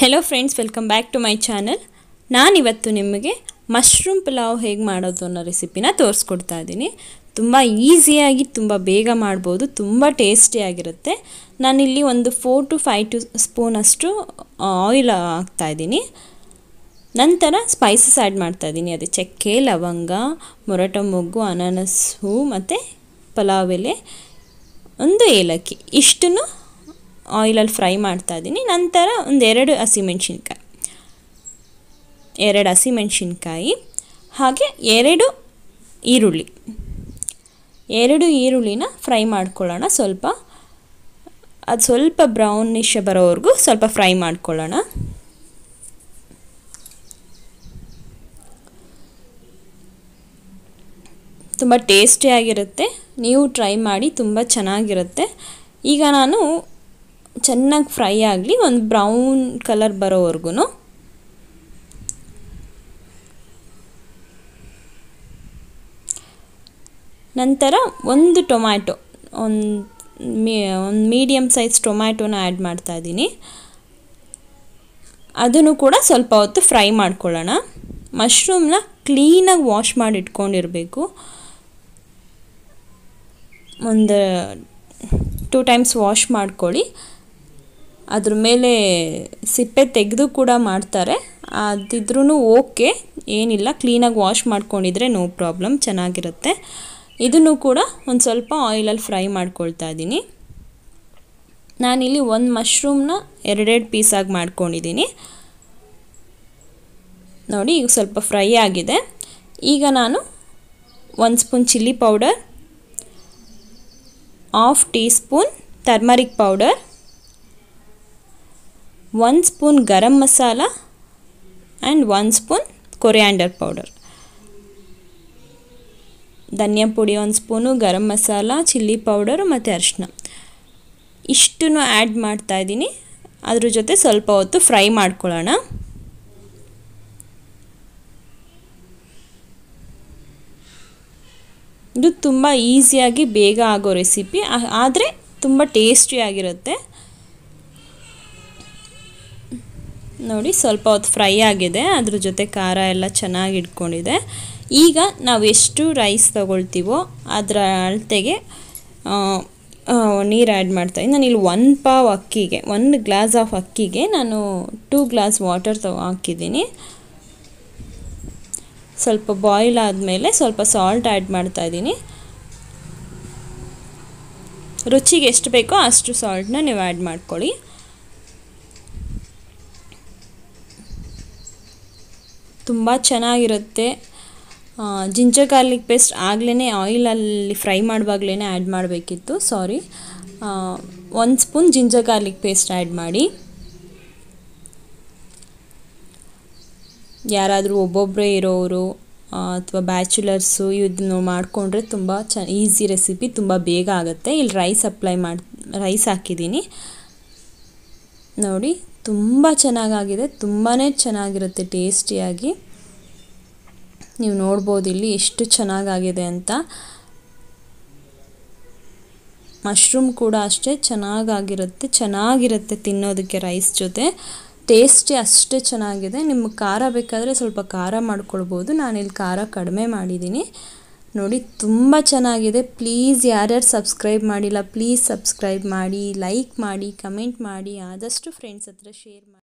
hello friends welcome back to my channel ನಾನಿವತ್ತು ನಿಮಗೆ mushroom pulao ಹೇಗೆ ಮಾಡೋದು ಅನ್ನೋ ರೆಸಿಪಿನ ತೋರಿಸ್ಕೊಡ್ತಾ ಇದ್ದೀನಿ ತುಂಬ ಈಸಿಯಾಗಿ ತುಂಬ ಬೇಗ ಮಾಡ್ಬೋದು ತುಂಬ ಟೇಸ್ಟಿಯಾಗಿರುತ್ತೆ ನಾನಿಲ್ಲಿ ಒಂದು ಫೋರ್ ಟು ಫೈವ್ ಟು ಸ್ಪೂನಷ್ಟು ಆಯಿಲ್ ಇದ್ದೀನಿ ನಂತರ ಸ್ಪೈಸಸ್ ಆ್ಯಡ್ ಮಾಡ್ತಾ ಇದ್ದೀನಿ ಅದು ಚಕ್ಕೆ ಲವಂಗ ಮೊರಟ ಮೊಗ್ಗು ಅನಾನಸ್ ಹೂ ಮತ್ತು ಪಲಾವ್ ಎಲೆ ಒಂದು ಏಲಕ್ಕಿ ಇಷ್ಟನ್ನು ಆಯಿಲಲ್ಲಿ ಫ್ರೈ ಮಾಡ್ತಾ ಇದ್ದೀನಿ ನಂತರ ಒಂದೆರಡು ಹಸಿಮೆಣ್ಸಿನ್ಕಾಯಿ ಎರಡು ಹಸಿಮೆಣ್ಸಿನ್ಕಾಯಿ ಹಾಗೆ ಎರಡು ಈರುಳ್ಳಿ ಎರಡು ಈರುಳ್ಳಿನ ಫ್ರೈ ಮಾಡ್ಕೊಳ್ಳೋಣ ಸ್ವಲ್ಪ ಅದು ಸ್ವಲ್ಪ ಬ್ರೌನಿಷ್ ಬರೋವರೆಗೂ ಸ್ವಲ್ಪ ಫ್ರೈ ಮಾಡ್ಕೊಳ್ಳೋಣ ತುಂಬ ಟೇಸ್ಟಿಯಾಗಿರುತ್ತೆ ನೀವು ಟ್ರೈ ಮಾಡಿ ತುಂಬ ಚೆನ್ನಾಗಿರುತ್ತೆ ಈಗ ನಾನು ಚೆನ್ನಾಗಿ ಫ್ರೈ ಆಗಲಿ ಒಂದು ಬ್ರೌನ್ ಕಲರ್ ಬರೋವರೆಗೂ ನಂತರ ಒಂದು ಟೊಮ್ಯಾಟೊ ಒಂದು ಒಂದು ಮೀಡಿಯಮ್ ಸೈಜ್ ಟೊಮ್ಯಾಟೊನ ಆ್ಯಡ್ ಇದ್ದೀನಿ ಅದನ್ನು ಕೂಡ ಸ್ವಲ್ಪ ಹೊತ್ತು ಫ್ರೈ ಮಾಡ್ಕೊಳ್ಳೋಣ ಮಶ್ರೂಮ್ನ ಕ್ಲೀನಾಗಿ ವಾಶ್ ಮಾಡಿ ಇಟ್ಕೊಂಡಿರಬೇಕು ಒಂದು ಟೂ ಟೈಮ್ಸ್ ವಾಶ್ ಮಾಡ್ಕೊಳ್ಳಿ ಅದ್ರ ಮೇಲೆ ಸಿಪ್ಪೆ ತೆಗೆದು ಕೂಡ ಮಾಡ್ತಾರೆ ಅದಿದ್ರೂ ಓಕೆ ಏನಿಲ್ಲ ಕ್ಲೀನಾಗಿ ವಾಶ್ ಮಾಡ್ಕೊಂಡಿದ್ರೆ ನೋ ಪ್ರಾಬ್ಲಮ್ ಚೆನ್ನಾಗಿರುತ್ತೆ ಇದನ್ನು ಕೂಡ ಒಂದು ಸ್ವಲ್ಪ ಆಯಿಲಲ್ಲಿ ಫ್ರೈ ಮಾಡ್ಕೊಳ್ತಾ ಇದ್ದೀನಿ ನಾನಿಲ್ಲಿ ಒಂದು ಮಶ್ರೂಮ್ನ ಎರಡೆರಡು ಪೀಸಾಗಿ ಮಾಡ್ಕೊಂಡಿದ್ದೀನಿ ನೋಡಿ ಈಗ ಸ್ವಲ್ಪ ಫ್ರೈ ಆಗಿದೆ ಈಗ ನಾನು ಒಂದು spoon chilli powder half teaspoon turmeric powder ಒಂದು ಸ್ಪೂನ್ ಗರಂ ಮಸಾಲ ಆ್ಯಂಡ್ ಒಂದು ಸ್ಪೂನ್ ಕೊರಿಯಾಂಡರ್ ಪೌಡರ್ ಧನಿಯಾ ಪುಡಿ ಒಂದು spoon garam masala chilli powder ಮತ್ತು ಅರಿಶಿನ ಇಷ್ಟನ್ನು ಆ್ಯಡ್ ಮಾಡ್ತಾಯಿದ್ದೀನಿ ಅದ್ರ ಜೊತೆ ಸ್ವಲ್ಪ ಹೊತ್ತು ಫ್ರೈ ಮಾಡ್ಕೊಳ್ಳೋಣ ಇದು ತುಂಬ ಈಸಿಯಾಗಿ ಬೇಗ ಆಗೋ ರೆಸಿಪಿ ಆದರೆ ತುಂಬ ಟೇಸ್ಟಿಯಾಗಿರುತ್ತೆ ನೋಡಿ ಸ್ವಲ್ಪ ಹೊತ್ತು ಫ್ರೈ ಆಗಿದೆ ಅದ್ರ ಜೊತೆ ಖಾರ ಎಲ್ಲ ಚೆನ್ನಾಗಿ ಇಟ್ಕೊಂಡಿದೆ ಈಗ ನಾವು ಎಷ್ಟು ರೈಸ್ ತೊಗೊಳ್ತೀವೋ ಅದರ ಅಳತೆಗೆ ನೀರು ಆ್ಯಡ್ ಮಾಡ್ತಾಯಿದ್ದೀನಿ ನಾನು ಇಲ್ಲಿ ಒನ್ ಪಾವ್ ಅಕ್ಕಿಗೆ ಒಂದು ಗ್ಲಾಸ್ ಆಫ್ ಅಕ್ಕಿಗೆ ನಾನು ಟೂ ಗ್ಲಾಸ್ ವಾಟರ್ ತೊಗೊ ಹಾಕಿದ್ದೀನಿ ಸ್ವಲ್ಪ ಬಾಯ್ಲ್ ಆದಮೇಲೆ ಸ್ವಲ್ಪ ಸಾಲ್ಟ್ ಆ್ಯಡ್ ಮಾಡ್ತಾಯಿದ್ದೀನಿ ರುಚಿಗೆ ಎಷ್ಟು ಬೇಕೋ ಅಷ್ಟು ಸಾಲ್ಟನ್ನ ನೀವು ಆ್ಯಡ್ ಮಾಡ್ಕೊಳ್ಳಿ ತುಂಬ ಚೆನ್ನಾಗಿರುತ್ತೆ ಜಿಂಜರ್ ಗಾರ್ಲಿಕ್ ಪೇಸ್ಟ್ ಆಗಲೇ ಆಯಿಲಲ್ಲಿ ಫ್ರೈ ಮಾಡುವಾಗಲೇ ಆ್ಯಡ್ ಮಾಡಬೇಕಿತ್ತು ಸಾರಿ ಒಂದು spoon ginger garlic paste add ಮಾಡಿ ಯಾರಾದರೂ ಒಬ್ಬೊಬ್ಬರೇ ಇರೋರು ಅಥವಾ ಬ್ಯಾಚುಲರ್ಸು ಇದನ್ನು ಮಾಡಿಕೊಂಡ್ರೆ ತುಂಬ ಚ ಈಸಿ ರೆಸಿಪಿ ತುಂಬ ಬೇಗ ಆಗುತ್ತೆ ಇಲ್ಲಿ ರೈಸ್ ಅಪ್ಲೈ ಮಾಡಿ ರೈಸ್ ಹಾಕಿದ್ದೀನಿ ನೋಡಿ ತುಂಬ ಚೆನ್ನಾಗಾಗಿದೆ ತುಂಬಾ ಚೆನ್ನಾಗಿರುತ್ತೆ ಟೇಸ್ಟಿಯಾಗಿ ನೀವು ನೋಡ್ಬೋದು ಇಲ್ಲಿ ಎಷ್ಟು ಚೆನ್ನಾಗಾಗಿದೆ ಅಂತ ಮಶ್ರೂಮ್ ಕೂಡ ಅಷ್ಟೇ ಚೆನ್ನಾಗಾಗಿರುತ್ತೆ ಚೆನ್ನಾಗಿರುತ್ತೆ ತಿನ್ನೋದಕ್ಕೆ ರೈಸ್ ಜೊತೆ ಟೇಸ್ಟಿ ಅಷ್ಟೇ ಚೆನ್ನಾಗಿದೆ ನಿಮ್ಗೆ ಖಾರ ಬೇಕಾದರೆ ಸ್ವಲ್ಪ ಖಾರ ಮಾಡ್ಕೊಳ್ಬೋದು ನಾನಿಲ್ಲಿ ಖಾರ ಕಡಿಮೆ ಮಾಡಿದ್ದೀನಿ ನೋಡಿ ತುಂಬ ಚೆನ್ನಾಗಿದೆ ಪ್ಲೀಸ್ ಯಾರ್ಯಾರು ಸಬ್ಸ್ಕ್ರೈಬ್ ಮಾಡಿಲ್ಲ ಪ್ಲೀಸ್ ಸಬ್ಸ್ಕ್ರೈಬ್ ಮಾಡಿ ಲೈಕ್ ಮಾಡಿ ಕಮೆಂಟ್ ಮಾಡಿ ಆದಷ್ಟು ಫ್ರೆಂಡ್ಸ್ ಹತ್ರ ಶೇರ್ ಮಾಡಿ